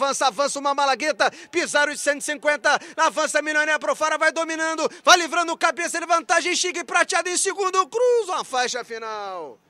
Avança, avança uma malagueta, pisaram os 150, avança Milioné pro fora, vai dominando, vai livrando o cabeça de vantagem, Chique prateado em segundo, cruza a faixa final.